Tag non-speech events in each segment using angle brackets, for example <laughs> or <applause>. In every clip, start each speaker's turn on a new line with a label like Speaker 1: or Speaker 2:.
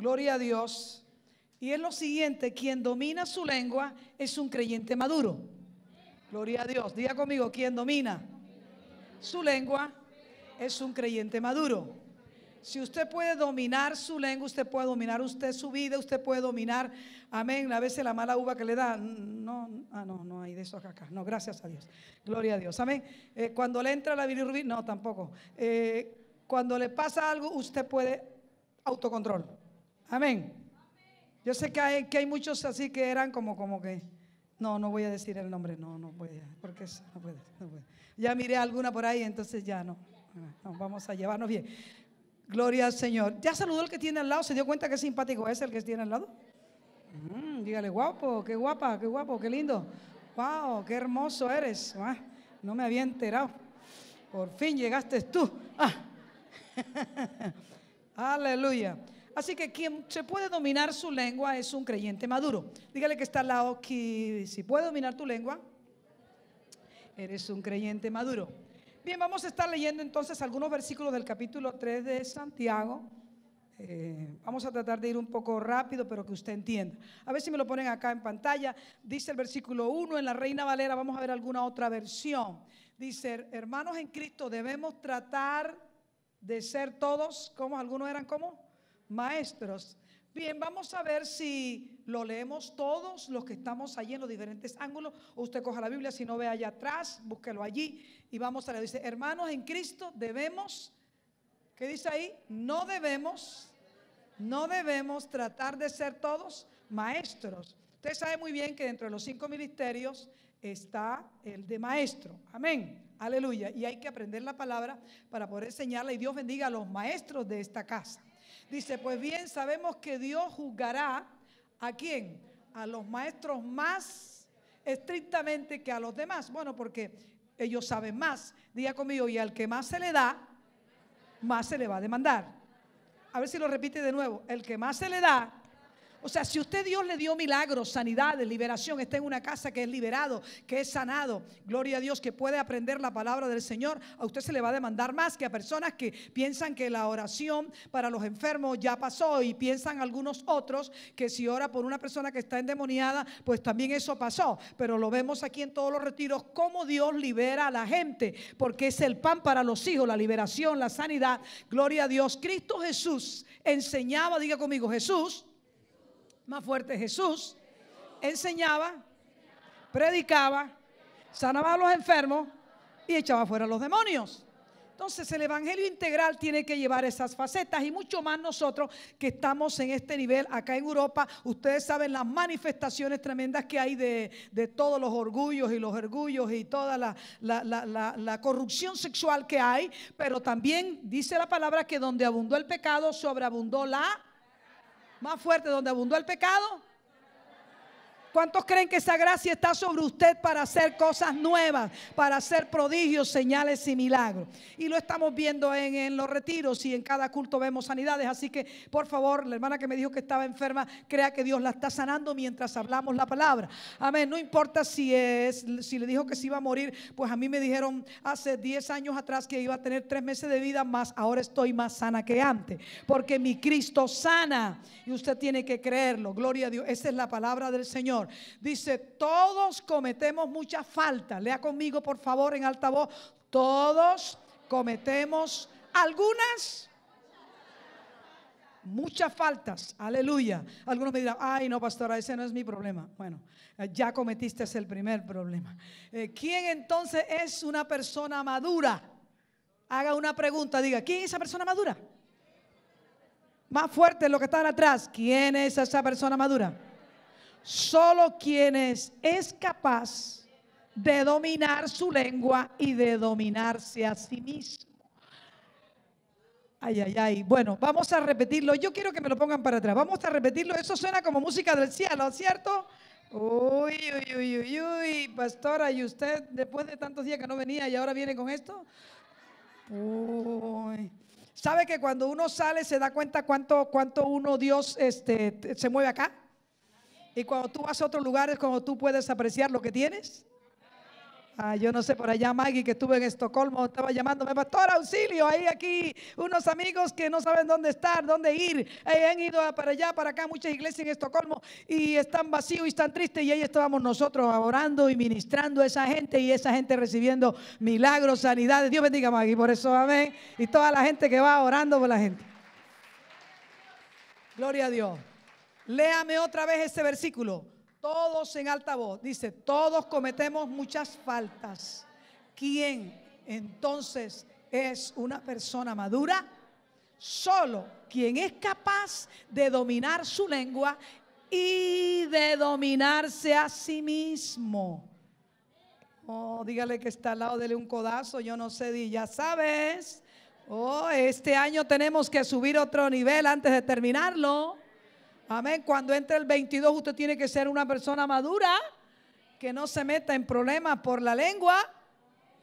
Speaker 1: Gloria a Dios. Y es lo siguiente, quien domina su lengua es un creyente maduro. Gloria a Dios. Diga conmigo, quien domina su lengua es un creyente maduro. Si usted puede dominar su lengua, usted puede dominar usted su vida, usted puede dominar, amén, a veces la mala uva que le da, no, ah, no, no hay de eso acá, no, gracias a Dios, gloria a Dios, amén. Eh, cuando le entra la bilirrubina, no, tampoco. Eh, cuando le pasa algo, usted puede autocontrol. Amén. Yo sé que hay, que hay muchos así que eran como, como que... No, no voy a decir el nombre, no, no voy a, porque no puede, Ya miré alguna por ahí, entonces ya no, Vamos a llevarnos bien. Gloria al Señor. ¿Ya saludó el que tiene al lado? ¿Se dio cuenta que simpático es el que tiene al lado? Mm, dígale, guapo, qué guapa, qué guapo, qué lindo. Wow, qué hermoso eres. Ah, no me había enterado. Por fin llegaste tú. Ah. <laughs> Aleluya. Así que quien se puede dominar su lengua es un creyente maduro. Dígale que está al lado que si puede dominar tu lengua, eres un creyente maduro. Bien, vamos a estar leyendo entonces algunos versículos del capítulo 3 de Santiago. Eh, vamos a tratar de ir un poco rápido, pero que usted entienda. A ver si me lo ponen acá en pantalla. Dice el versículo 1 en la Reina Valera, vamos a ver alguna otra versión. Dice, hermanos en Cristo, debemos tratar de ser todos, como algunos eran como maestros. Bien, vamos a ver si lo leemos todos los que estamos allí en los diferentes ángulos. Usted coja la Biblia, si no ve allá atrás, búsquelo allí y vamos a leer. Dice, hermanos en Cristo debemos, ¿qué dice ahí? No debemos, no debemos tratar de ser todos maestros. Usted sabe muy bien que dentro de los cinco ministerios está el de maestro. Amén. Aleluya. Y hay que aprender la palabra para poder enseñarla y Dios bendiga a los maestros de esta casa. Dice, pues bien, sabemos que Dios juzgará a quién, a los maestros más estrictamente que a los demás. Bueno, porque ellos saben más. Diga conmigo, y al que más se le da, más se le va a demandar. A ver si lo repite de nuevo. El que más se le da, o sea, si usted Dios le dio milagros, sanidad, liberación, está en una casa que es liberado, que es sanado, gloria a Dios, que puede aprender la palabra del Señor, a usted se le va a demandar más que a personas que piensan que la oración para los enfermos ya pasó y piensan algunos otros que si ora por una persona que está endemoniada, pues también eso pasó. Pero lo vemos aquí en todos los retiros, cómo Dios libera a la gente, porque es el pan para los hijos, la liberación, la sanidad. Gloria a Dios. Cristo Jesús enseñaba, diga conmigo, Jesús más fuerte Jesús, enseñaba, predicaba, sanaba a los enfermos y echaba fuera a los demonios. Entonces el Evangelio integral tiene que llevar esas facetas y mucho más nosotros que estamos en este nivel acá en Europa. Ustedes saben las manifestaciones tremendas que hay de, todos los orgullos y los orgullos y toda la, la, la, la, corrupción sexual que hay, pero también dice la palabra que donde abundó el pecado, sobreabundó la más fuerte, donde abundó el pecado, ¿Cuántos creen que esa gracia está sobre usted para hacer cosas nuevas, para hacer prodigios, señales y milagros? Y lo estamos viendo en, los retiros y en cada culto vemos sanidades. Así que, por favor, la hermana que me dijo que estaba enferma, crea que Dios la está sanando mientras hablamos la palabra. Amén. No importa si es, si le dijo que se iba a morir, pues a mí me dijeron hace 10 años atrás que iba a tener 3 meses de vida más. Ahora estoy más sana que antes, porque mi Cristo sana. Y usted tiene que creerlo. Gloria a Dios. Esa es la palabra del Señor. Dice, todos cometemos muchas faltas. Lea conmigo, por favor, en alta voz Todos cometemos algunas muchas faltas, aleluya. Algunos me dirán, ay no, pastora, ese no es mi problema. Bueno, eh, ya cometiste el primer problema. Eh, ¿Quién entonces es una persona madura? Haga una pregunta, diga, ¿quién es esa persona madura? Más fuerte lo que está atrás, ¿quién es esa persona madura? Solo quienes es capaz de dominar su lengua y de dominarse a sí mismo. Ay, ay, ay. Bueno, vamos a repetirlo. Yo quiero que me lo pongan para atrás. Vamos a repetirlo. Eso suena como música del cielo, ¿cierto? Uy, uy, uy, uy, uy, pastora, ¿y usted después de tantos días que no venía y ahora viene con esto? Uy. ¿Sabe que cuando uno sale se da cuenta cuánto, cuánto uno Dios este, se mueve acá? Y cuando tú vas a otros lugares, como tú puedes apreciar lo que tienes. Ah, yo no sé, por allá Maggie, que estuve en Estocolmo, estaba llamándome, pastor, auxilio, hay aquí unos amigos que no saben dónde estar, dónde ir, eh, han ido para allá, para acá, muchas iglesias en Estocolmo, y están vacíos y están tristes, y ahí estábamos nosotros orando y ministrando a esa gente, y esa gente recibiendo milagros, sanidades, Dios bendiga Maggie, por eso, amén, y toda la gente que va orando por la gente. Gloria a Dios. Léame otra vez ese versículo. Todos en alta voz. Dice, todos cometemos muchas faltas. ¿Quién entonces es una persona madura? Solo quien es capaz de dominar su lengua y de dominarse a sí mismo. Oh, dígale que está al lado, dele un codazo, yo no sé, ya sabes. Oh, este año tenemos que subir otro nivel antes de terminarlo. Amén. Cuando entre el 22 usted tiene que ser una persona madura que no se meta en problemas por la lengua.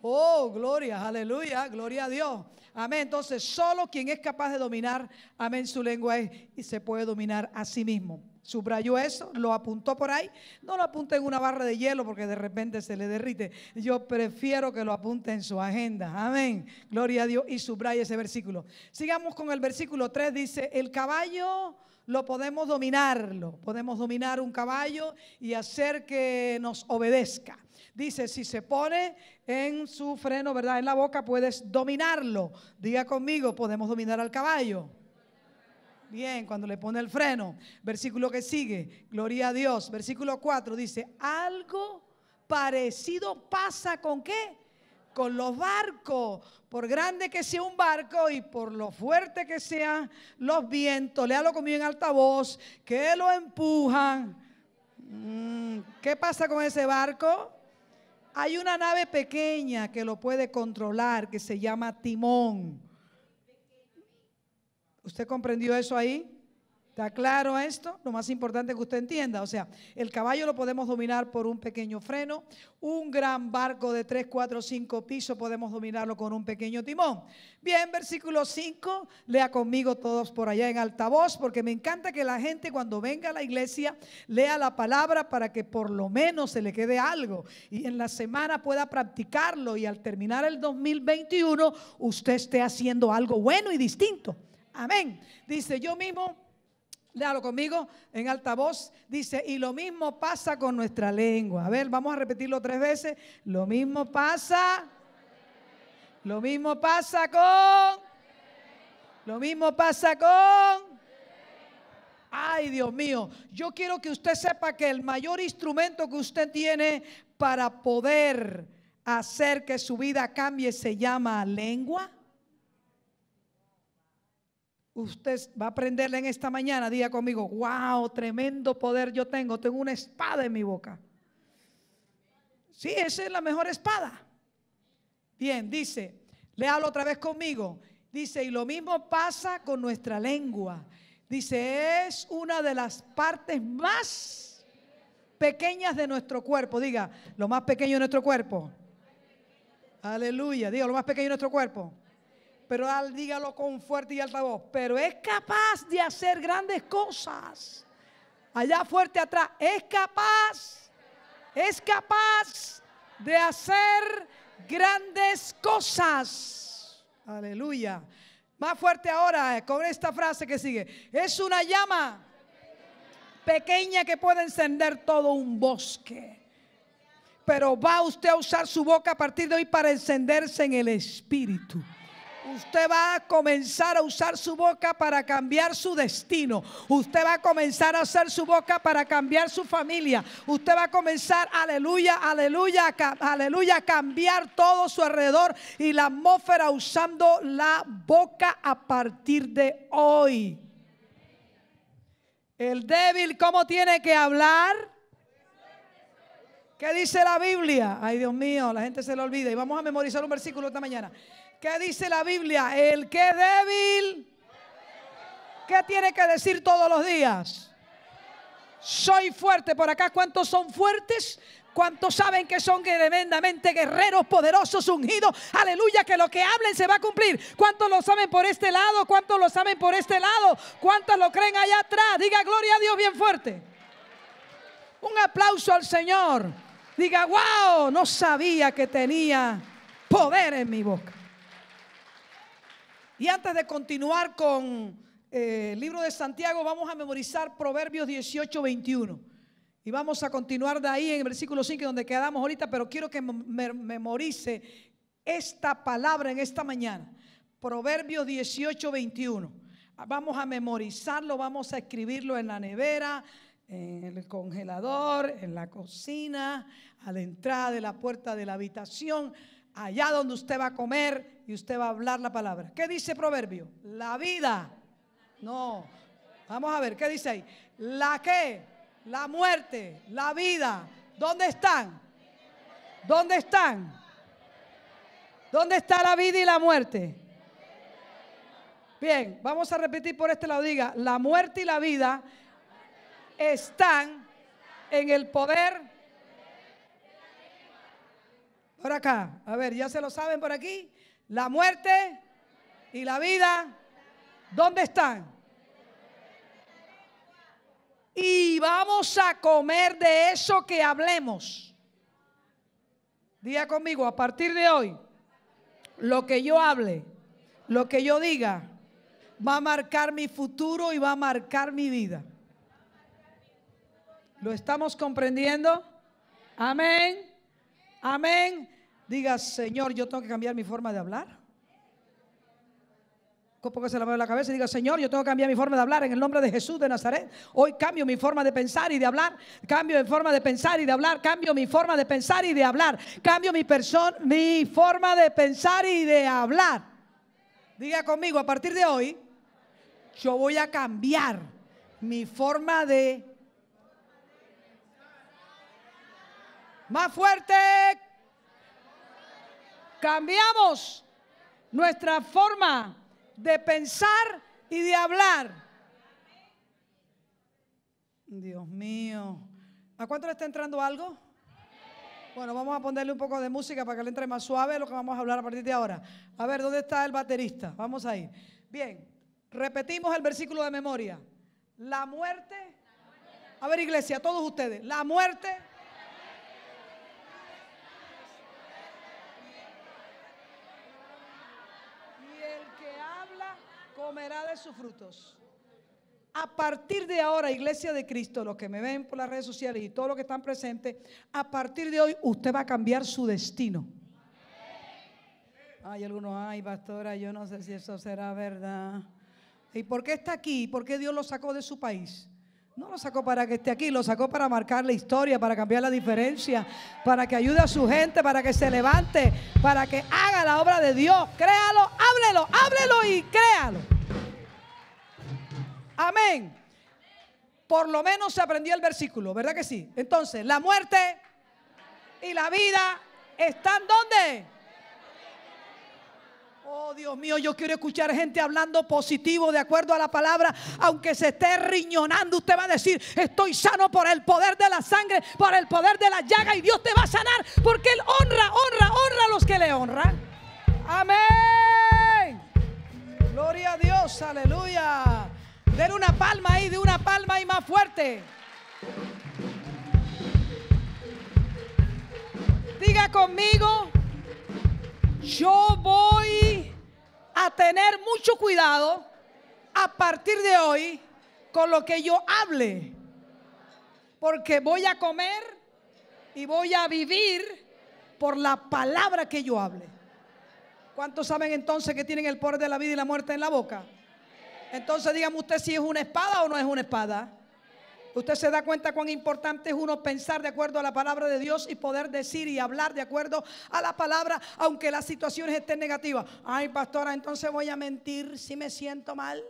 Speaker 1: Oh, gloria, aleluya, gloria a Dios. Amén. Entonces, solo quien es capaz de dominar, amén, su lengua es y se puede dominar a sí mismo. Subrayó eso, lo apuntó por ahí. No lo apunte en una barra de hielo porque de repente se le derrite. Yo prefiero que lo apunte en su agenda. Amén. Gloria a Dios. Y subraya ese versículo. Sigamos con el versículo 3. Dice, el caballo lo podemos dominarlo. Podemos dominar un caballo y hacer que nos obedezca. Dice, si se pone en su freno, ¿verdad? En la boca puedes dominarlo. Diga conmigo, podemos dominar al caballo. Bien, cuando le pone el freno. Versículo que sigue, gloria a Dios. Versículo 4 dice, algo parecido pasa con qué? Con los barcos, por grande que sea un barco y por lo fuerte que sean los vientos, léalo conmigo en alta voz, que lo empujan. Mm, ¿Qué pasa con ese barco? Hay una nave pequeña que lo puede controlar, que se llama timón. ¿Usted comprendió eso ahí? ¿Está claro esto? Lo más importante que usted entienda. O sea, el caballo lo podemos dominar por un pequeño freno, un gran barco de 3, 4, 5 pisos podemos dominarlo con un pequeño timón. Bien, versículo 5, lea conmigo todos por allá en altavoz, porque me encanta que la gente cuando venga a la iglesia lea la palabra para que por lo menos se le quede algo y en la semana pueda practicarlo y al terminar el 2021 usted esté haciendo algo bueno y distinto. Amén. Dice yo mismo Léalo conmigo en alta voz. Dice, y lo mismo pasa con nuestra lengua. A ver, vamos a repetirlo tres veces. Lo mismo pasa. Lo mismo pasa con. Lo mismo pasa con. Ay, Dios mío, yo quiero que usted sepa que el mayor instrumento que usted tiene para poder hacer que su vida cambie se llama lengua usted va a aprenderle en esta mañana, diga conmigo, wow, tremendo poder yo tengo, tengo una espada en mi boca. Sí, esa es la mejor espada. Bien, dice, léalo otra vez conmigo. Dice, y lo mismo pasa con nuestra lengua. Dice, es una de las partes más pequeñas de nuestro cuerpo. Diga, lo más pequeño de nuestro cuerpo. Aleluya. Diga, lo más pequeño de nuestro cuerpo. Pero al, dígalo con fuerte y alta voz. Pero es capaz de hacer grandes cosas. Allá fuerte atrás. Es capaz. Es capaz de hacer grandes cosas. Aleluya. Más fuerte ahora eh, con esta frase que sigue. Es una llama pequeña que puede encender todo un bosque. Pero va usted a usar su boca a partir de hoy para encenderse en el espíritu. Usted va a comenzar a usar su boca para cambiar su destino. Usted va a comenzar a hacer su boca para cambiar su familia. Usted va a comenzar, aleluya, aleluya, aleluya, a cambiar todo su alrededor y la atmósfera usando la boca a partir de hoy. El débil, ¿cómo tiene que hablar? ¿Qué dice la Biblia? Ay, Dios mío, la gente se lo olvida. Y vamos a memorizar un versículo esta mañana. ¿Qué dice la Biblia? El que débil. ¿Qué tiene que decir todos los días? Soy fuerte. Por acá, ¿cuántos son fuertes? ¿Cuántos saben que son tremendamente guerreros, poderosos, ungidos? Aleluya, que lo que hablen se va a cumplir. ¿Cuántos lo saben por este lado? ¿Cuántos lo saben por este lado? ¿Cuántos lo creen allá atrás? Diga gloria a Dios bien fuerte. Un aplauso al Señor. Diga, wow, no sabía que tenía poder en mi boca. Y antes de continuar con eh, el libro de Santiago, vamos a memorizar Proverbios 18, 21. Y vamos a continuar de ahí en el versículo 5, donde quedamos ahorita, pero quiero que memorice esta palabra en esta mañana. Proverbios 18, 21. Vamos a memorizarlo, vamos a escribirlo en la nevera, en el congelador, en la cocina, a la entrada de la puerta de la habitación allá donde usted va a comer y usted va a hablar la palabra. ¿Qué dice Proverbio? La vida. No. Vamos a ver, ¿qué dice ahí? La qué, la muerte, la vida. ¿Dónde están? ¿Dónde están? ¿Dónde está la vida y la muerte? Bien, vamos a repetir por este lado. Diga, la muerte y la vida están en el poder por acá. A ver, ya se lo saben por aquí. La muerte y la vida, ¿dónde están? Y vamos a comer de eso que hablemos. Diga conmigo, a partir de hoy, lo que yo hable, lo que yo diga, va a marcar mi futuro y va a marcar mi vida. ¿Lo estamos comprendiendo? Amén. Amén. Diga, Señor, yo tengo que cambiar mi forma de hablar. que se la mueve la cabeza y diga, Señor, yo tengo que cambiar mi forma de hablar en el nombre de Jesús de Nazaret. Hoy cambio mi forma de pensar y de hablar. Cambio mi forma de pensar y de hablar. Cambio mi forma de pensar y de hablar. Cambio mi, persona, mi forma de pensar y de hablar. Diga conmigo, a partir de hoy, yo voy a cambiar mi forma de Más fuerte. Cambiamos nuestra forma de pensar y de hablar. Dios mío. ¿A cuánto le está entrando algo? Bueno, vamos a ponerle un poco de música para que le entre más suave lo que vamos a hablar a partir de ahora. A ver, ¿dónde está el baterista? Vamos ahí. Bien, repetimos el versículo de memoria. La muerte. A ver, iglesia, todos ustedes. La muerte verá de sus frutos. A partir de ahora, Iglesia de Cristo, los que me ven por las redes sociales y todos los que están presentes, a partir de hoy usted va a cambiar su destino. Hay algunos, ay, pastora, yo no sé si eso será verdad. ¿Y por qué está aquí? ¿Por qué Dios lo sacó de su país? No lo sacó para que esté aquí, lo sacó para marcar la historia, para cambiar la diferencia, para que ayude a su gente, para que se levante, para que haga la obra de Dios. Créalo, háblelo. Por lo menos se aprendió el versículo, ¿verdad que sí? Entonces, la muerte y la vida están donde? Oh Dios mío, yo quiero escuchar gente hablando positivo de acuerdo a la palabra, aunque se esté riñonando, usted va a decir, estoy sano por el poder de la sangre, por el poder de la llaga y Dios te va a sanar porque Él honra, honra, honra a los que le honran. Amén. Gloria a Dios, aleluya. Den una palma ahí, de una palma ahí más fuerte. Diga conmigo, yo voy a tener mucho cuidado a partir de hoy con lo que yo hable. Porque voy a comer y voy a vivir por la palabra que yo hable. ¿Cuántos saben entonces que tienen el poder de la vida y la muerte en la boca? Entonces dígame usted si es una espada o no es una espada. Usted se da cuenta cuán importante es uno pensar de acuerdo a la palabra de Dios y poder decir y hablar de acuerdo a la palabra, aunque las situaciones estén negativas. Ay, pastora, entonces voy a mentir si me siento mal.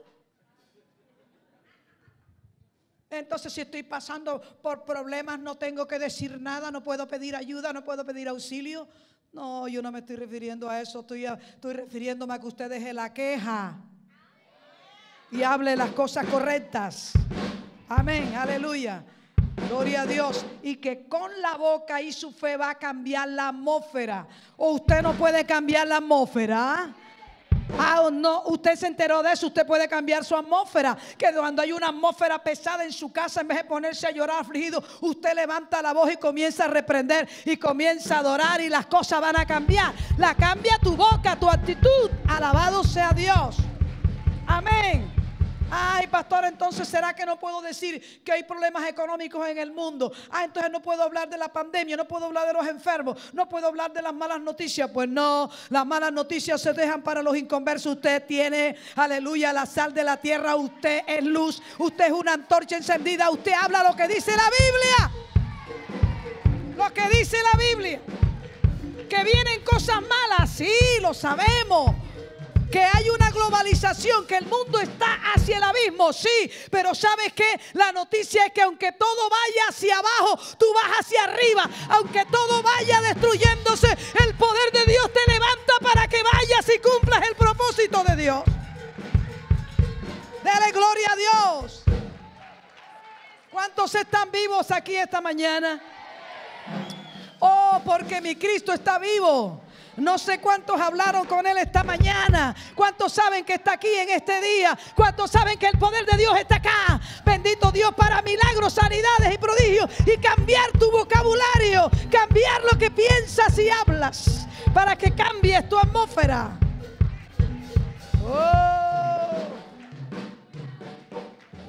Speaker 1: Entonces si estoy pasando por problemas no tengo que decir nada, no puedo pedir ayuda, no puedo pedir auxilio. No, yo no me estoy refiriendo a eso, estoy, estoy refiriéndome a que usted deje la queja y hable las cosas correctas. Amén, aleluya. Gloria a Dios. Y que con la boca y su fe va a cambiar la atmósfera. O usted no puede cambiar la atmósfera. Ah, no, usted se enteró de eso, usted puede cambiar su atmósfera. Que cuando hay una atmósfera pesada en su casa, en vez de ponerse a llorar afligido, usted levanta la voz y comienza a reprender y comienza a adorar y las cosas van a cambiar. La cambia tu boca, tu actitud. Alabado sea Dios. Amén. Ay, pastor, entonces será que no puedo decir que hay problemas económicos en el mundo. Ah, entonces no puedo hablar de la pandemia, no puedo hablar de los enfermos, no puedo hablar de las malas noticias. Pues no, las malas noticias se dejan para los inconversos. Usted tiene, aleluya, la sal de la tierra, usted es luz, usted es una antorcha encendida, usted habla lo que dice la Biblia. Lo que dice la Biblia. Que vienen cosas malas, sí, lo sabemos que hay una globalización, que el mundo está hacia el abismo, sí, pero sabes que la noticia es que aunque todo vaya hacia abajo, tú vas hacia arriba, aunque todo vaya destruyéndose, el poder de Dios te levanta para que vayas y cumplas el propósito de Dios. Dale gloria a Dios. ¿Cuántos están vivos aquí esta mañana? Oh, porque mi Cristo está vivo. No sé cuántos hablaron con Él esta mañana. ¿Cuántos saben que está aquí en este día? ¿Cuántos saben que el poder de Dios está acá? Bendito Dios para milagros, sanidades y prodigios. Y cambiar tu vocabulario. Cambiar lo que piensas y hablas. Para que cambies tu atmósfera. Oh.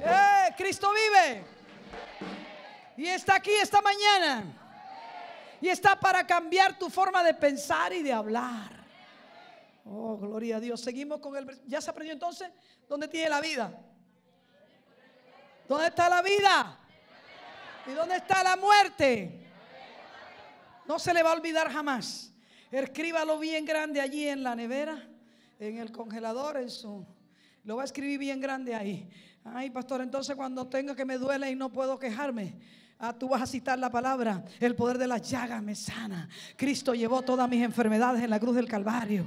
Speaker 1: Eh, Cristo vive. Y está aquí esta mañana y está para cambiar tu forma de pensar y de hablar. Oh, gloria a Dios. Seguimos con el... ¿Ya se aprendió entonces? ¿Dónde tiene la vida? ¿Dónde está la vida? ¿Y dónde está la muerte? No se le va a olvidar jamás. Escríbalo bien grande allí en la nevera, en el congelador, en su... Lo va a escribir bien grande ahí. Ay, pastor, entonces cuando tenga que me duele y no puedo quejarme, Ah, tú vas a citar la palabra. El poder de las llagas me sana. Cristo llevó todas mis enfermedades en la cruz del Calvario.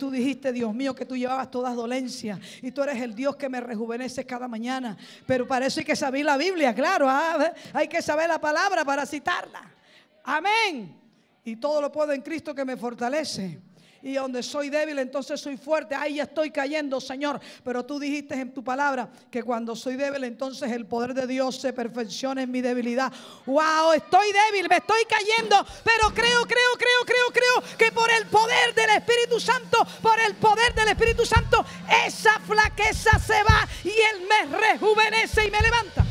Speaker 1: Tú dijiste, Dios mío, que tú llevabas todas dolencias. Y tú eres el Dios que me rejuvenece cada mañana. Pero para eso hay que saber la Biblia, claro. Ah, hay que saber la palabra para citarla. Amén. Y todo lo puedo en Cristo que me fortalece y donde soy débil entonces soy fuerte, ahí ya estoy cayendo, Señor. Pero tú dijiste en tu palabra que cuando soy débil entonces el poder de Dios se perfecciona en mi debilidad. ¡Wow! Estoy débil, me estoy cayendo, pero creo, creo, creo, creo, creo que por el poder del Espíritu Santo, por el poder del Espíritu Santo, esa flaqueza se va y Él me rejuvenece y me levanta.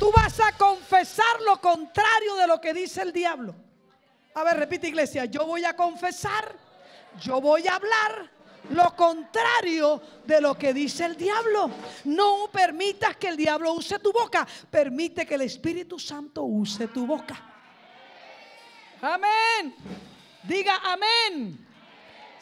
Speaker 1: Tú vas a confesar lo contrario de lo que dice el diablo. A ver, repite iglesia, yo voy a confesar, yo voy a hablar lo contrario de lo que dice el diablo. No permitas que el diablo use tu boca, permite que el Espíritu Santo use tu boca. Amén. Diga amén.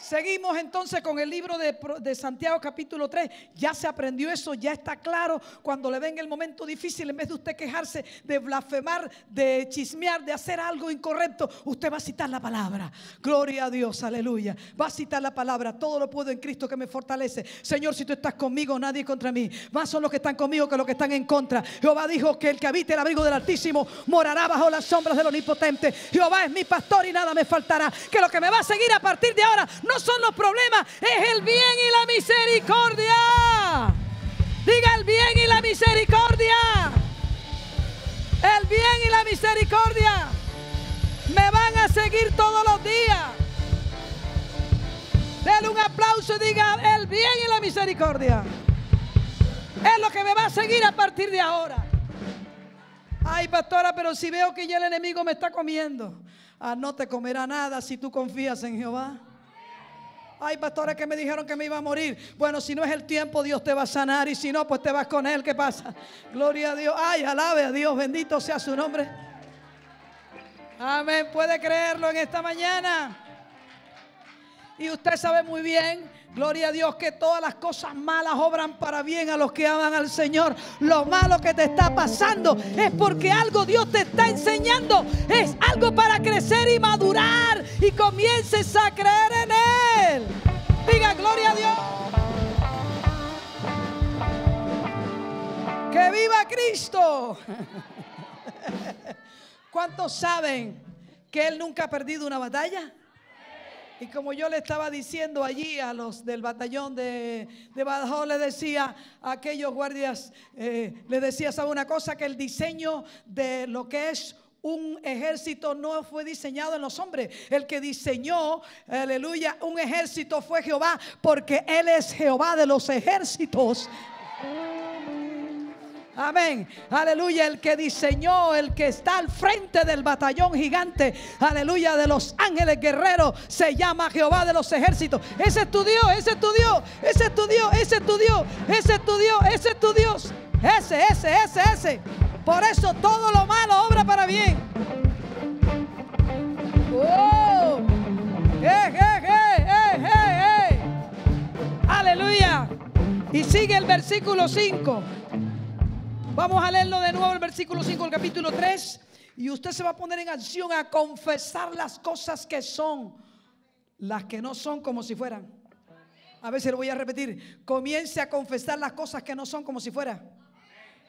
Speaker 1: Seguimos entonces con el libro de, Santiago capítulo 3. Ya se aprendió eso, ya está claro. Cuando le venga el momento difícil, en vez de usted quejarse, de blasfemar, de chismear, de hacer algo incorrecto, usted va a citar la palabra. Gloria a Dios, aleluya. Va a citar la palabra. Todo lo puedo en Cristo que me fortalece. Señor, si tú estás conmigo, nadie contra mí. Más son los que están conmigo que los que están en contra. Jehová dijo que el que habite el abrigo del Altísimo morará bajo las sombras del Omnipotente. Jehová es mi pastor y nada me faltará. Que lo que me va a seguir a partir de ahora no son los problemas, es el bien y la misericordia. Diga el bien y la misericordia. El bien y la misericordia me van a seguir todos los días. denle un aplauso y diga el bien y la misericordia. Es lo que me va a seguir a partir de ahora. Ay, pastora, pero si veo que ya el enemigo me está comiendo. Ah, no te comerá nada si tú confías en Jehová hay pastores que me dijeron que me iba a morir. Bueno, si no es el tiempo, Dios te va a sanar. Y si no, pues te vas con Él. ¿Qué pasa? Gloria a Dios. Ay, alabe a Dios. Bendito sea su nombre. Amén. Puede creerlo en esta mañana. Y usted sabe muy bien, gloria a Dios, que todas las cosas malas obran para bien a los que aman al Señor. Lo malo que te está pasando es porque algo Dios te está enseñando. Es algo para crecer y madurar. Y comiences a creer en Él. Diga gloria a Dios. Que viva Cristo. <laughs> ¿Cuántos saben que Él nunca ha perdido una batalla? Y como yo le estaba diciendo allí a los del batallón de, Badajoz, le decía a aquellos guardias, eh, le decía sabe una cosa, que el diseño de lo que es un ejército no fue diseñado en los hombres. El que diseñó, aleluya, un ejército fue Jehová, porque Él es Jehová de los ejércitos. Amén. Aleluya. El que diseñó, el que está al frente del batallón gigante. Aleluya. De los ángeles guerreros. Se llama Jehová de los ejércitos. Ese es tu Dios, ese es tu Dios, ese es tu Dios, ese es tu Dios. ese es tu Dios, ese es tu Ese, ese, ese, ese. ese. Por eso todo lo malo obra para bien. ¡Oh! ¡Eh, eh, eh, aleluya Y sigue el versículo 5. Vamos a leerlo de nuevo el versículo 5 el capítulo 3. Y usted se va a poner en acción a confesar las cosas que son, las que no son como si fueran. A ver si lo voy a repetir. Comience a confesar las cosas que no son como si fueran.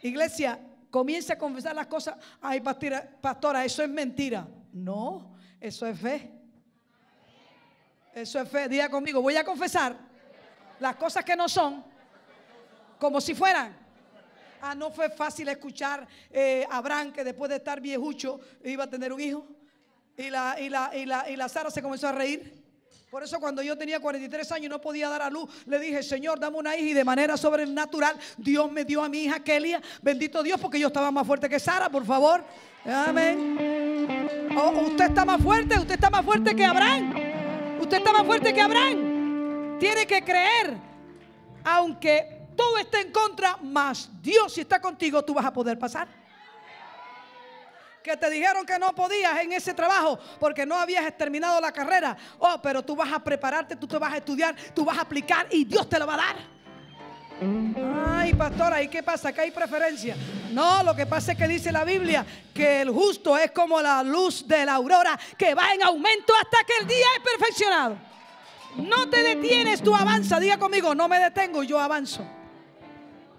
Speaker 1: Iglesia, comienza a confesar las cosas, ay pastora, eso es mentira. No, eso es fe. Eso es fe. Diga conmigo, voy a confesar las cosas que no son como si fueran. Ah, no fue fácil escuchar eh, a Abraham que después de estar viejucho iba a tener un hijo. Y la, y la, y la, y la Sara se comenzó a reír. Por eso cuando yo tenía 43 años y no podía dar a luz, le dije, Señor, dame una hija. Y de manera sobrenatural, Dios me dio a mi hija Kelia. Bendito Dios, porque yo estaba más fuerte que Sara, por favor. Amén. usted está más fuerte, usted está más fuerte que Abraham. Usted está más fuerte que Abraham. Tiene que creer. Aunque todo esté en contra, más Dios si está contigo, tú vas a poder pasar que te dijeron que no podías en ese trabajo porque no habías terminado la carrera. Oh, pero tú vas a prepararte, tú te vas a estudiar, tú vas a aplicar y Dios te lo va a dar. Ay, pastor, ¿y qué pasa? ¿Que hay preferencia? No, lo que pasa es que dice la Biblia que el justo es como la luz de la aurora que va en aumento hasta que el día es perfeccionado. No te detienes, tú avanza. Diga conmigo, no me detengo, yo avanzo.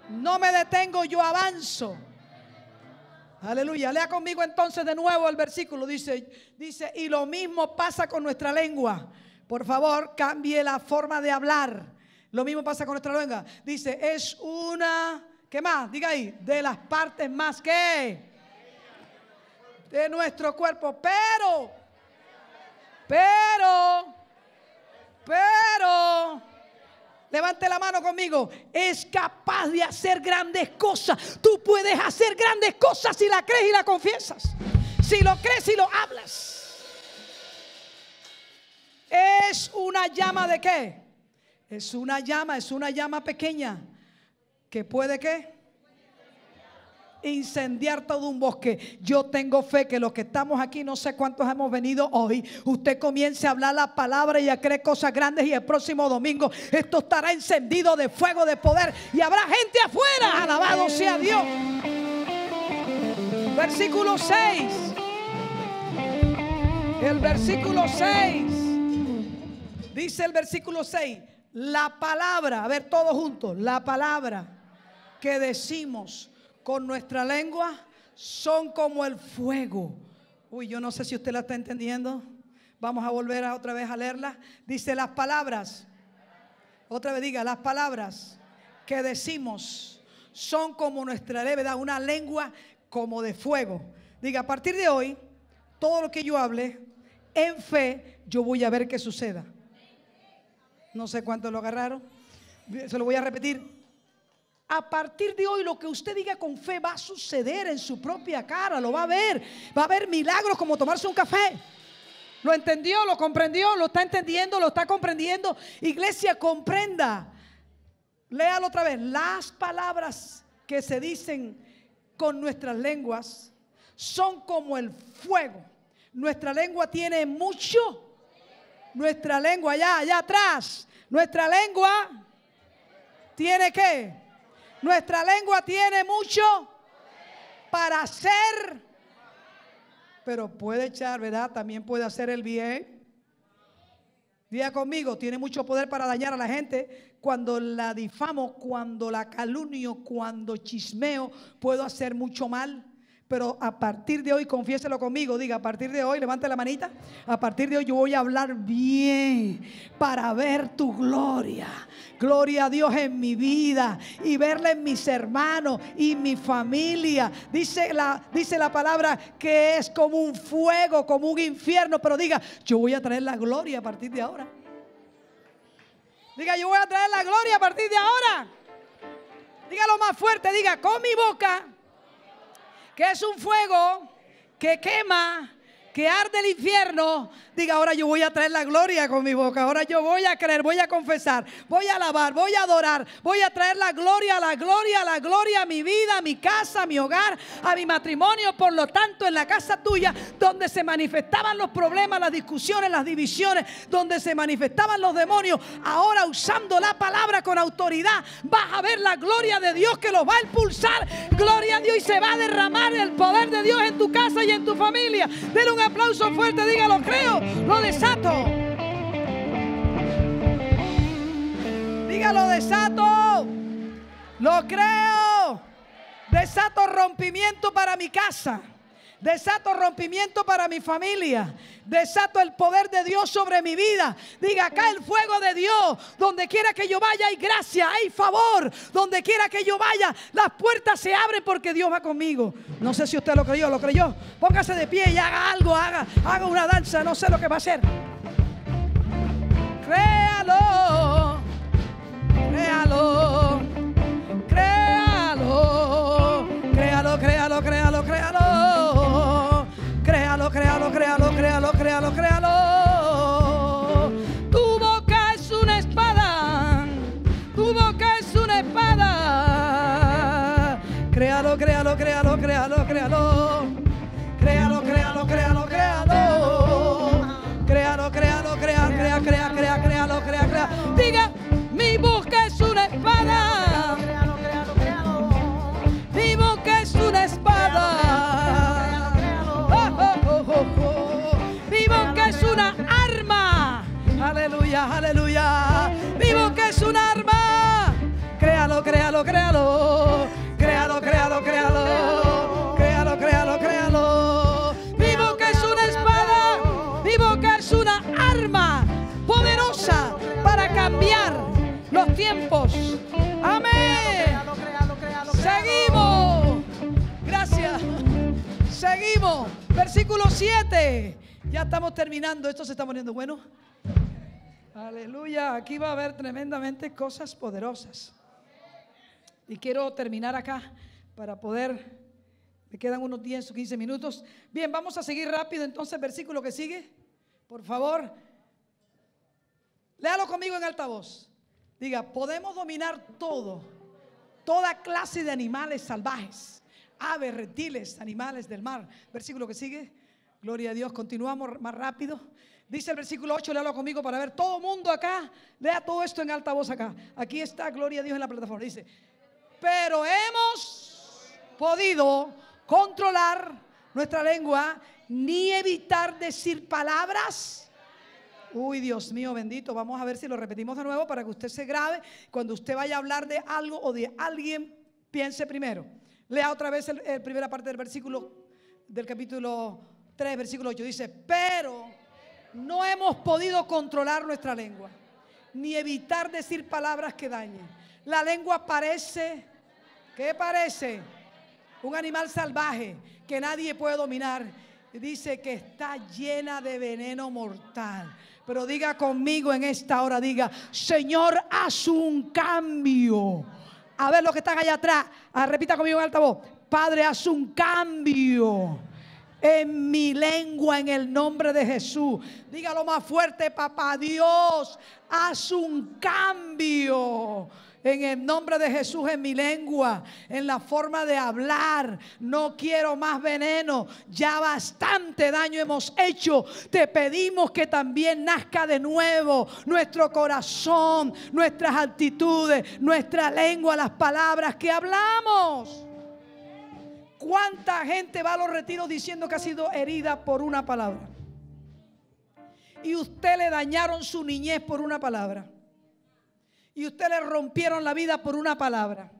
Speaker 1: No me detengo, yo avanzo. Aleluya. Lea conmigo entonces de nuevo el versículo. Dice, dice, y lo mismo pasa con nuestra lengua. Por favor, cambie la forma de hablar. Lo mismo pasa con nuestra lengua. Dice, es una, ¿qué más? Diga ahí, de las partes más que de nuestro cuerpo. Pero, pero, pero Levante la mano conmigo. Es capaz de hacer grandes cosas. Tú puedes hacer grandes cosas si la crees y la confiesas. Si lo crees y lo hablas. Es una llama de qué? Es una llama, es una llama pequeña que puede que incendiar todo un bosque. Yo tengo fe que los que estamos aquí, no sé cuántos hemos venido hoy, usted comience a hablar la palabra y a creer cosas grandes y el próximo domingo esto estará encendido de fuego, de poder y habrá gente afuera. Alabado sea Dios. Versículo 6. El versículo 6. Dice el versículo 6. La palabra, a ver todos juntos, la palabra que decimos con nuestra lengua son como el fuego. Uy, yo no sé si usted la está entendiendo. Vamos a volver a otra vez a leerla. Dice las palabras. Otra vez diga, las palabras que decimos son como nuestra levedad, una lengua como de fuego. Diga, a partir de hoy, todo lo que yo hable en fe, yo voy a ver qué suceda. No sé cuánto lo agarraron. Se lo voy a repetir. A partir de hoy lo que usted diga con fe va a suceder en su propia cara, lo va a ver. Va a haber milagros como tomarse un café. ¿Lo entendió? ¿Lo comprendió? ¿Lo está entendiendo? ¿Lo está comprendiendo? Iglesia, comprenda. Léalo otra vez. Las palabras que se dicen con nuestras lenguas son como el fuego. Nuestra lengua tiene mucho. Nuestra lengua, allá, allá atrás. Nuestra lengua tiene que nuestra lengua tiene mucho para hacer, pero puede echar, ¿verdad? También puede hacer el bien. Diga conmigo, tiene mucho poder para dañar a la gente. Cuando la difamo, cuando la calumnio, cuando chismeo, puedo hacer mucho mal. Pero a partir de hoy, confiéselo conmigo, diga, a partir de hoy, levante la manita, a partir de hoy yo voy a hablar bien para ver tu gloria. Gloria a Dios en mi vida y verla en mis hermanos y mi familia. Dice la, dice la palabra que es como un fuego, como un infierno, pero diga, yo voy a traer la gloria a partir de ahora. Diga, yo voy a traer la gloria a partir de ahora. Dígalo más fuerte, diga, con mi boca que es un fuego que quema que arde el infierno, diga, ahora yo voy a traer la gloria con mi boca, ahora yo voy a creer, voy a confesar, voy a alabar, voy a adorar, voy a traer la gloria, la gloria, la gloria a mi vida, a mi casa, a mi hogar, a mi matrimonio. Por lo tanto, en la casa tuya, donde se manifestaban los problemas, las discusiones, las divisiones, donde se manifestaban los demonios, ahora usando la palabra con autoridad, vas a ver la gloria de Dios que los va a impulsar. Gloria a Dios y se va a derramar el poder de Dios en tu casa y en tu familia. Denle un aplauso fuerte, dígalo, creo, lo desato. Dígalo, desato. Lo creo. Desato rompimiento para mi casa. Desato rompimiento para mi familia. Desato el poder de Dios sobre mi vida. Diga acá el fuego de Dios. Donde quiera que yo vaya hay gracia, hay favor. Donde quiera que yo vaya, las puertas se abren porque Dios va conmigo. No sé si usted lo creyó, lo creyó. Póngase de pie y haga algo, haga, haga una danza. No sé lo que va a hacer. Créalo, créalo, créalo, créalo, créalo, créalo. créalo. créalo, créalo, créalo, créalo, créalo. créalo. créalo, créalo, créalo, créalo, créalo, créalo, créalo, Vivo que es una espada, vivo que es una arma poderosa para cambiar los tiempos. Amén. Seguimos. Gracias. Seguimos. Versículo 7. Ya estamos terminando. Esto se está poniendo bueno. Aleluya, aquí va a haber tremendamente cosas poderosas. Y quiero terminar acá para poder, me quedan unos 10 o 15 minutos. Bien, vamos a seguir rápido entonces, versículo que sigue. Por favor, léalo conmigo en alta voz. Diga, podemos dominar todo, toda clase de animales salvajes, aves, reptiles, animales del mar. Versículo que sigue. Gloria a Dios, continuamos más rápido. Dice el versículo 8, léalo conmigo para ver todo mundo acá. Lea todo esto en alta voz. acá. Aquí está, gloria a Dios en la plataforma. Dice, pero hemos podido controlar nuestra lengua ni evitar decir palabras. Uy, Dios mío, bendito. Vamos a ver si lo repetimos de nuevo para que usted se grabe. Cuando usted vaya a hablar de algo o de alguien, piense primero. Lea otra vez la primera parte del versículo del capítulo 3, versículo 8. Dice, pero no hemos podido controlar nuestra lengua ni evitar decir palabras que dañen. La lengua parece, ¿qué parece? Un animal salvaje que nadie puede dominar. Dice que está llena de veneno mortal. Pero diga conmigo en esta hora, diga, Señor, haz un cambio. A ver lo que están allá atrás. Ah, repita conmigo en voz... Padre, haz un cambio en mi lengua en el nombre de Jesús. Dígalo más fuerte, papá Dios, haz un cambio. En el nombre de Jesús en mi lengua, en la forma de hablar, no quiero más veneno. Ya bastante daño hemos hecho. Te pedimos que también nazca de nuevo nuestro corazón, nuestras actitudes, nuestra lengua, las palabras que hablamos. ¿Cuánta gente va a los retiros diciendo que ha sido herida por una palabra? Y usted le dañaron su niñez por una palabra. Y usted le rompieron la vida por una palabra.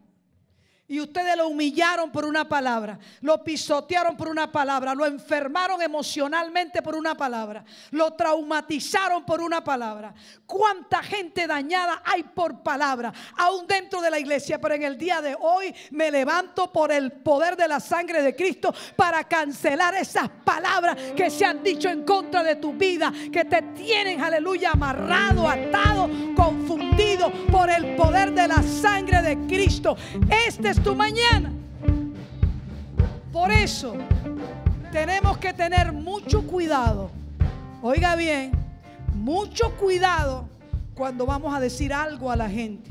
Speaker 1: Y ustedes lo humillaron por una palabra, lo pisotearon por una palabra, lo enfermaron emocionalmente por una palabra, lo traumatizaron por una palabra. ¿Cuánta gente dañada hay por palabra? Aún dentro de la iglesia, pero en el día de hoy me levanto por el poder de la sangre de Cristo para cancelar esas palabras que se han dicho en contra de tu vida, que te tienen, aleluya, amarrado, atado, por el poder de la sangre de Cristo. Esta es tu mañana. Por eso tenemos que tener mucho cuidado. Oiga bien, mucho cuidado cuando vamos a decir algo a la gente.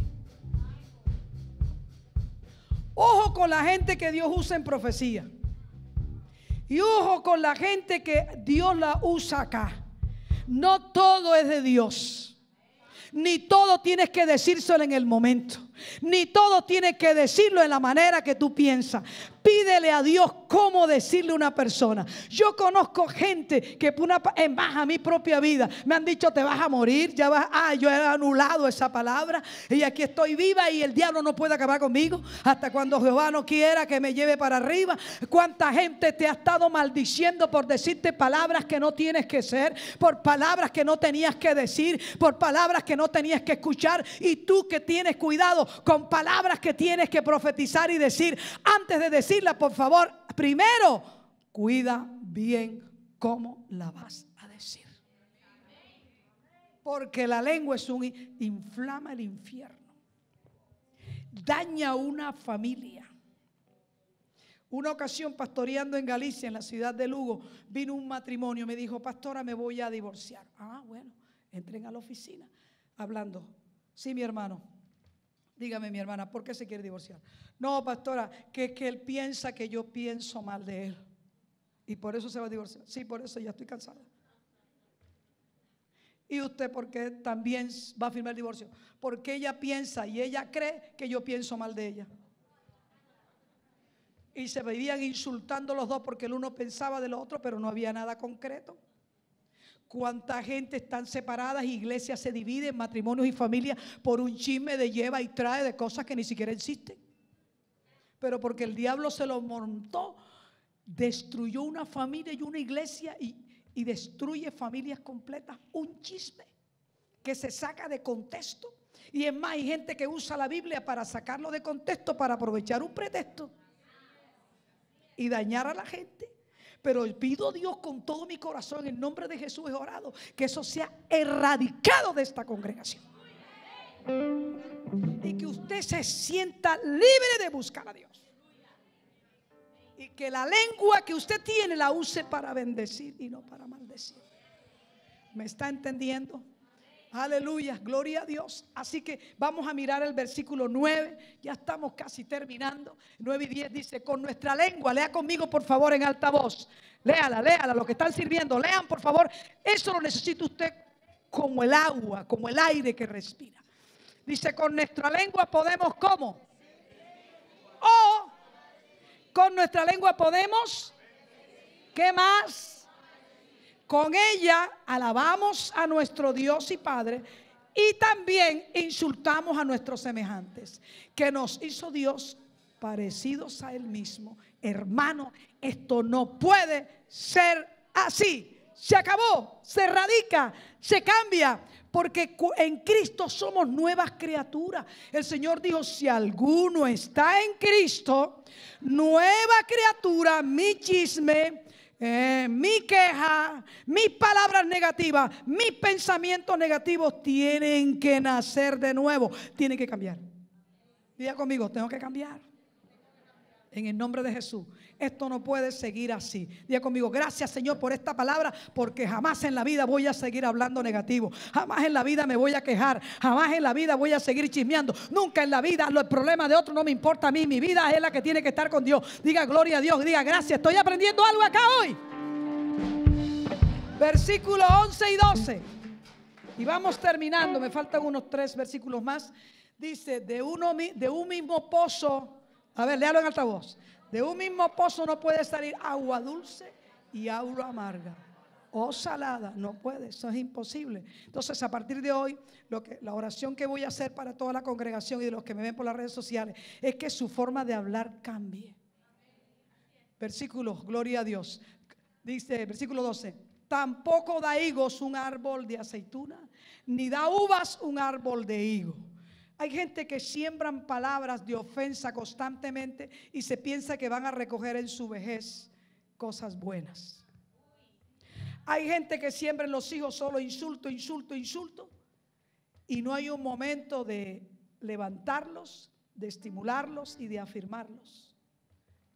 Speaker 1: Ojo con la gente que Dios usa en profecía. Y ojo con la gente que Dios la usa acá. No todo es de Dios. Ni todo tienes que decírselo en el momento. Ni todo tienes que decirlo en la manera que tú piensas. Pídele a Dios cómo decirle a una persona. Yo conozco gente que en baja mi propia vida me han dicho te vas a morir, ya vas, ah, yo he anulado esa palabra y aquí estoy viva y el diablo no puede acabar conmigo hasta cuando Jehová no quiera que me lleve para arriba. ¿Cuánta gente te ha estado maldiciendo por decirte palabras que no tienes que ser, por palabras que no tenías que decir, por palabras que no tenías que escuchar y tú que tienes cuidado con palabras que tienes que profetizar y decir antes de decirla, por favor, primero, cuida bien cómo la vas a decir. Porque la lengua es un inflama el infierno. Daña una familia. Una ocasión pastoreando en Galicia, en la ciudad de Lugo, vino un matrimonio, me dijo, "Pastora, me voy a divorciar." Ah, bueno, entren a la oficina hablando. Sí, mi hermano, Dígame mi hermana, ¿por qué se quiere divorciar? No, pastora, que es que él piensa que yo pienso mal de él. Y por eso se va a divorciar. Sí, por eso ya estoy cansada. ¿Y usted por qué también va a firmar el divorcio? Porque ella piensa y ella cree que yo pienso mal de ella. Y se veían insultando los dos porque el uno pensaba del otro, pero no había nada concreto. ¿Cuánta gente están separadas, iglesias se dividen, matrimonios y familias por un chisme de lleva y trae de cosas que ni siquiera existen? Pero porque el diablo se lo montó, destruyó una familia y una iglesia y, y destruye familias completas. Un chisme que se saca de contexto. Y es más, hay gente que usa la Biblia para sacarlo de contexto, para aprovechar un pretexto y dañar a la gente. Pero pido a Dios con todo mi corazón, en el nombre de Jesús he orado, que eso sea erradicado de esta congregación. Y que usted se sienta libre de buscar a Dios. Y que la lengua que usted tiene la use para bendecir y no para maldecir. ¿Me está entendiendo? Aleluya, gloria a Dios. Así que vamos a mirar el versículo 9. Ya estamos casi terminando. 9 y 10 dice, con nuestra lengua, lea conmigo por favor en alta voz. Léala, léala, lo que están sirviendo, lean por favor. Eso lo necesita usted como el agua, como el aire que respira. Dice, con nuestra lengua podemos cómo? O con nuestra lengua podemos. ¿Qué más? Con ella alabamos a nuestro Dios y Padre y también insultamos a nuestros semejantes, que nos hizo Dios parecidos a Él mismo. Hermano, esto no puede ser así. Se acabó, se radica, se cambia, porque en Cristo somos nuevas criaturas. El Señor dijo, si alguno está en Cristo, nueva criatura, mi chisme, eh, mi queja, mis palabras negativas, mis pensamientos negativos tienen que nacer de nuevo, tienen que cambiar. Diga conmigo, tengo que cambiar. En el nombre de Jesús. Esto no puede seguir así. Diga conmigo, gracias Señor por esta palabra, porque jamás en la vida voy a seguir hablando negativo. Jamás en la vida me voy a quejar. Jamás en la vida voy a seguir chismeando. Nunca en la vida el problema de otro no me importa a mí. Mi vida es la que tiene que estar con Dios. Diga gloria a Dios. Diga gracias. Estoy aprendiendo algo acá hoy. Versículo 11 y 12. Y vamos terminando. Me faltan unos tres versículos más. Dice, de, uno, de un mismo pozo a ver, léalo en voz. De un mismo pozo no puede salir agua dulce y agua amarga. O salada, no puede, eso es imposible. Entonces, a partir de hoy, lo que, la oración que voy a hacer para toda la congregación y de los que me ven por las redes sociales es que su forma de hablar cambie. Versículo, gloria a Dios. Dice, versículo 12, tampoco da higos un árbol de aceituna, ni da uvas un árbol de higo. Hay gente que siembran palabras de ofensa constantemente y se piensa que van a recoger en su vejez cosas buenas. Hay gente que siembra en los hijos solo insulto, insulto, insulto y no hay un momento de levantarlos, de estimularlos y de afirmarlos.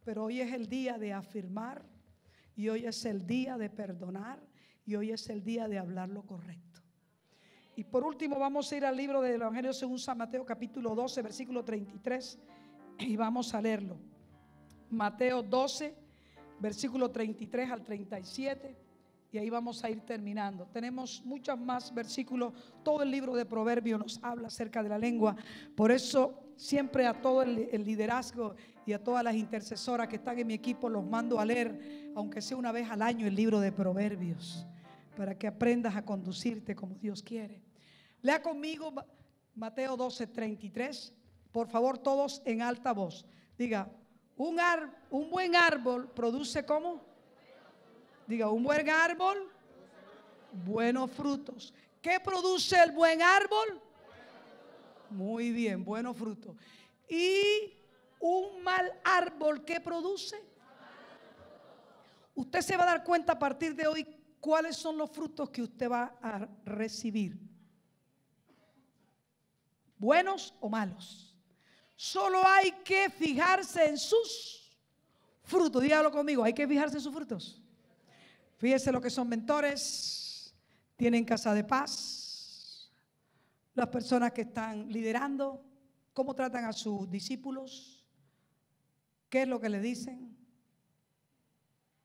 Speaker 1: Pero hoy es el día de afirmar y hoy es el día de perdonar y hoy es el día de hablar lo correcto. Y por último vamos a ir al libro del Evangelio según San Mateo capítulo 12, versículo 33, y vamos a leerlo. Mateo 12, versículo 33 al 37, y ahí vamos a ir terminando. Tenemos muchos más versículos, todo el libro de Proverbios nos habla acerca de la lengua, por eso siempre a todo el, el, liderazgo y a todas las intercesoras que están en mi equipo los mando a leer, aunque sea una vez al año, el libro de Proverbios, para que aprendas a conducirte como Dios quiere. Lea conmigo Mateo 12, 33. Por favor, todos en alta voz. Diga, un, un buen árbol produce cómo? Diga, un buen árbol, buenos frutos. ¿Qué produce el buen árbol? Muy bien, buenos frutos. ¿Y un mal árbol qué produce? Usted se va a dar cuenta a partir de hoy cuáles son los frutos que usted va a recibir buenos o malos. Solo hay que fijarse en sus frutos. Dígalo conmigo, hay que fijarse en sus frutos. Fíjese lo que son mentores, tienen casa de paz, las personas que están liderando, cómo tratan a sus discípulos, qué es lo que le dicen.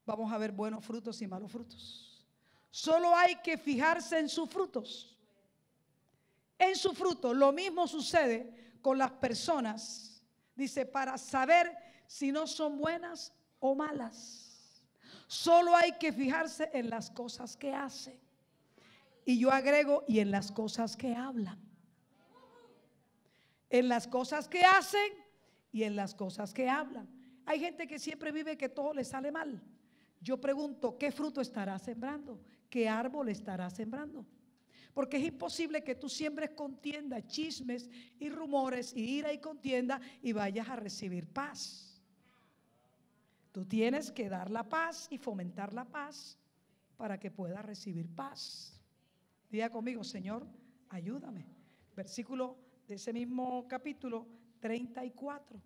Speaker 1: Vamos a ver buenos frutos y malos frutos. Solo hay que fijarse en sus frutos en su fruto. Lo mismo sucede con las personas, dice, para saber si no son buenas o malas. Solo hay que fijarse en las cosas que hacen. Y yo agrego, y en las cosas que hablan. En las cosas que hacen y en las cosas que hablan. Hay gente que siempre vive que todo le sale mal. Yo pregunto, ¿qué fruto estará sembrando? ¿Qué árbol estará sembrando? porque es imposible que tú siembres contienda, chismes y rumores y ira y contienda y vayas a recibir paz. Tú tienes que dar la paz y fomentar la paz para que puedas recibir paz. Diga conmigo, Señor, ayúdame. Versículo de ese mismo capítulo 34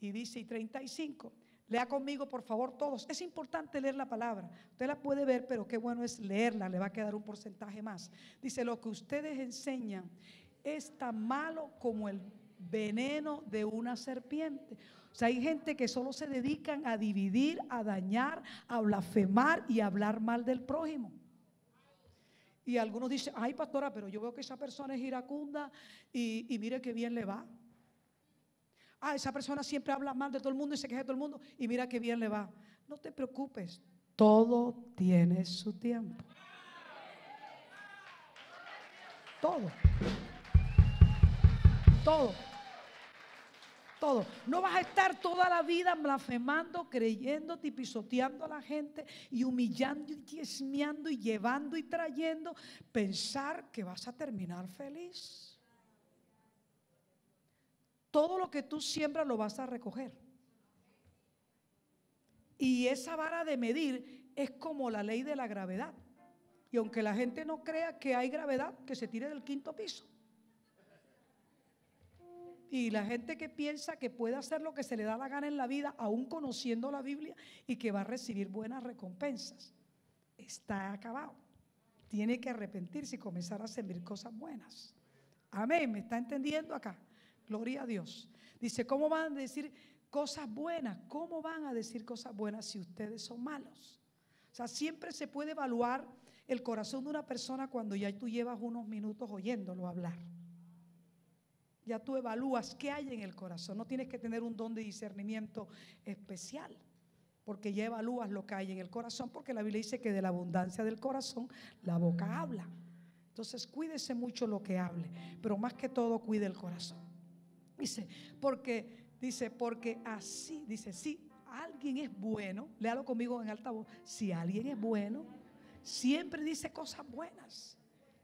Speaker 1: y dice y 35. Lea conmigo, por favor, todos. Es importante leer la palabra. Usted la puede ver, pero qué bueno es leerla. Le va a quedar un porcentaje más. Dice, lo que ustedes enseñan es tan malo como el veneno de una serpiente. O sea, hay gente que solo se dedican a dividir, a dañar, a blasfemar y a hablar mal del prójimo. Y algunos dicen, ay pastora, pero yo veo que esa persona es iracunda y, y mire qué bien le va ah, esa persona siempre habla mal de todo el mundo y se queja de todo el mundo y mira qué bien le va. No te preocupes, todo tiene su tiempo. Todo. Todo. Todo. No vas a estar toda la vida blasfemando, creyéndote y pisoteando a la gente y humillando y chismeando y llevando y trayendo, pensar que vas a terminar feliz todo lo que tú siembras lo vas a recoger. Y esa vara de medir es como la ley de la gravedad. Y aunque la gente no crea que hay gravedad, que se tire del quinto piso. Y la gente que piensa que puede hacer lo que se le da la gana en la vida, aún conociendo la Biblia, y que va a recibir buenas recompensas, está acabado. Tiene que arrepentirse y comenzar a servir cosas buenas. Amén, ¿me está entendiendo acá? Gloria a Dios. Dice, ¿cómo van a decir cosas buenas? ¿Cómo van a decir cosas buenas si ustedes son malos? O sea, siempre se puede evaluar el corazón de una persona cuando ya tú llevas unos minutos oyéndolo hablar. Ya tú evalúas qué hay en el corazón. No tienes que tener un don de discernimiento especial, porque ya evalúas lo que hay en el corazón, porque la Biblia dice que de la abundancia del corazón la boca habla. Entonces cuídese mucho lo que hable, pero más que todo cuide el corazón. Dice, porque, dice, porque así, dice, si alguien es bueno, léalo conmigo en alta voz, si alguien es bueno, siempre dice cosas buenas.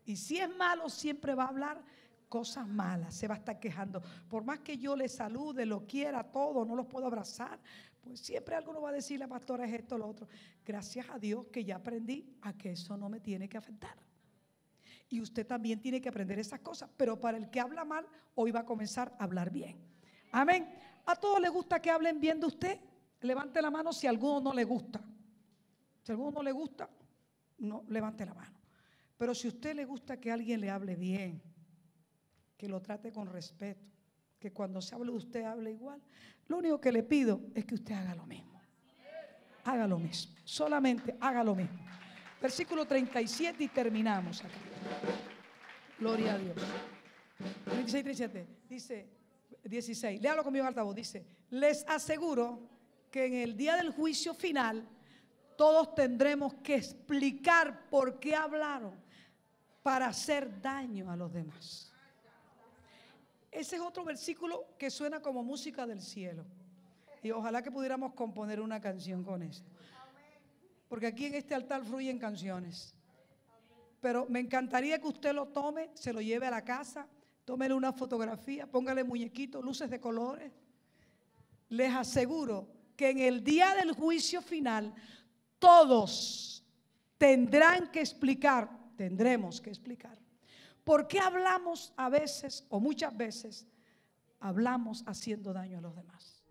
Speaker 1: Y si es malo, siempre va a hablar cosas malas, se va a estar quejando. Por más que yo le salude, lo quiera, todo, no los puedo abrazar, pues siempre alguno va a decir, la pastora es esto, lo otro. Gracias a Dios que ya aprendí a que eso no me tiene que afectar y usted también tiene que aprender esas cosas. Pero para el que habla mal, hoy va a comenzar a hablar bien. Amén. ¿A todos les gusta que hablen bien de usted? Levante la mano si a alguno no le gusta. Si a alguno no le gusta, no, levante la mano. Pero si a usted le gusta que alguien le hable bien, que lo trate con respeto, que cuando se hable de usted hable igual, lo único que le pido es que usted haga lo mismo. Haga lo mismo. Solamente haga lo mismo. Versículo 37 y terminamos acá. Gloria a Dios. 36, 37. Dice 16. Léalo conmigo en altavoz. Dice, les aseguro que en el día del juicio final todos tendremos que explicar por qué hablaron para hacer daño a los demás. Ese es otro versículo que suena como música del cielo. Y ojalá que pudiéramos componer una canción con esto porque aquí en este altar fluyen canciones. Pero me encantaría que usted lo tome, se lo lleve a la casa, tómele una fotografía, póngale muñequitos, luces de colores. Les aseguro que en el día del juicio final todos tendrán que explicar, tendremos que explicar, por qué hablamos a veces o muchas veces hablamos haciendo daño a los demás.